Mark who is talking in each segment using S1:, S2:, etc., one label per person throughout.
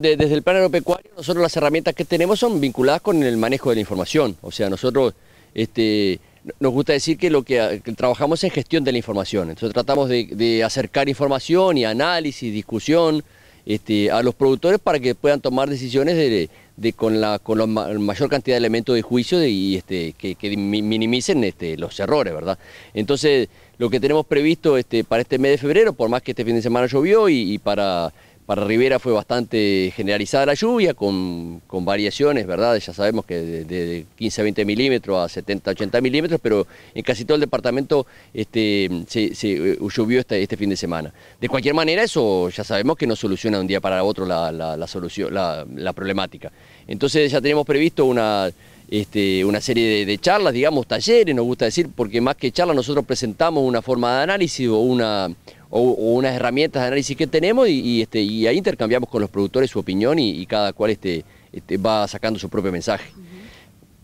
S1: Desde el plan agropecuario, nosotros las herramientas que tenemos son vinculadas con el manejo de la información. O sea, nosotros este, nos gusta decir que lo que, trabajamos es gestión de la información. Entonces tratamos de, acercar información y análisis, discusión este, a los productores para que puedan tomar decisiones con, la, mayor cantidad de elementos de juicio y este, que, minimicen los errores, ¿verdad? Entonces, lo que tenemos previsto para este mes de febrero, por más que este fin de semana llovió y para para Rivera fue bastante generalizada la lluvia, con, variaciones, ¿verdad? Ya sabemos que de, 15 a 20 milímetros a 70 80 milímetros, pero en casi todo el departamento este, se, eh, llovió este, este, fin de semana. De cualquier manera, eso ya sabemos que no soluciona un día para otro la, la, solución, la, problemática. Entonces ya tenemos previsto una... Este, una serie de, de, charlas, digamos, talleres, nos gusta decir, porque más que charlas nosotros presentamos una forma de análisis o una, o, unas herramientas de análisis que tenemos y, este, y ahí intercambiamos con los productores su opinión y, cada cual este, este, va sacando su propio mensaje.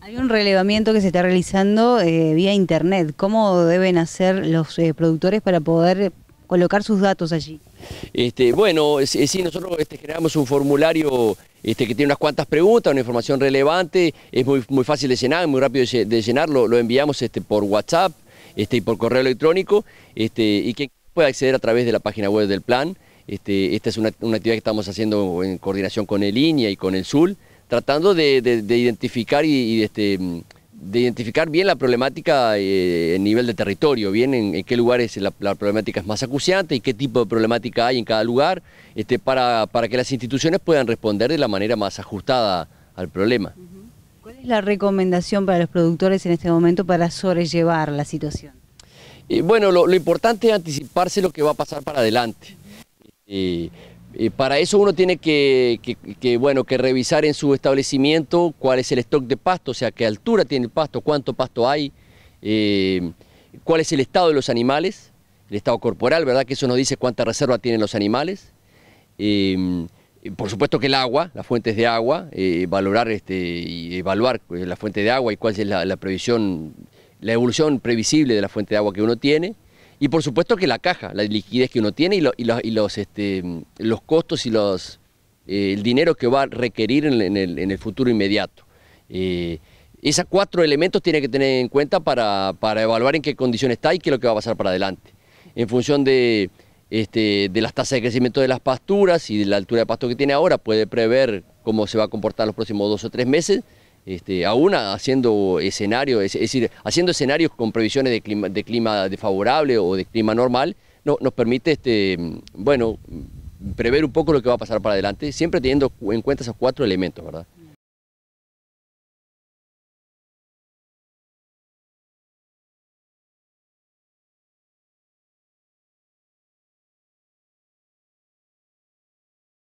S2: Hay un relevamiento que se está realizando eh, vía internet. ¿Cómo deben hacer los eh, productores para poder colocar sus datos allí?
S1: Este, bueno, sí, nosotros este, generamos un formulario este, que tiene unas cuantas preguntas, una información relevante, es muy, fácil de llenar, muy rápido de llenarlo, lo enviamos este, por WhatsApp este, y por correo electrónico. Este, y que puede acceder a través de la página web del plan. Este, esta es una, actividad que estamos haciendo en coordinación con el Inia y con el SUL, tratando de, identificar y, este, de identificar bien la problemática eh, en nivel de territorio, bien en, qué lugares la, problemática es más acuciante y qué tipo de problemática hay en cada lugar, este, para, para, que las instituciones puedan responder de la manera más ajustada al problema.
S2: ¿Cuál es la recomendación para los productores en este momento para sobrellevar la situación?
S1: bueno, lo, importante es anticiparse lo que va a pasar para adelante. Y, para eso uno tiene que, bueno, que revisar en su establecimiento cuál es el stock de pasto, o sea, qué altura tiene el pasto, cuánto pasto hay, eh, cuál es el estado de los animales, el estado corporal, ¿verdad? Que eso nos dice cuánta reserva tienen los animales. Eh, por supuesto que el agua, las fuentes de agua, eh, valorar este, y evaluar la fuente de agua y cuál es la, la previsión la evolución previsible de la fuente de agua que uno tiene y por supuesto que la caja, la liquidez que uno tiene y, los, este, los, costos y los, eh, el dinero que va a requerir en, el, futuro inmediato. Eh, esos cuatro elementos tiene que tener en cuenta para, evaluar en qué condición está y qué es lo que va a pasar para adelante. En función de, este, de las tasas de crecimiento de las pasturas y de la altura de pasto que tiene ahora, puede prever cómo se va a comportar los próximos dos o tres meses este, aún haciendo escenarios, es, decir, haciendo escenarios con previsiones de clima, de clima desfavorable o de clima normal, nos permite, este, prever un poco lo que va a pasar para adelante, siempre teniendo en cuenta esos cuatro elementos, ¿verdad?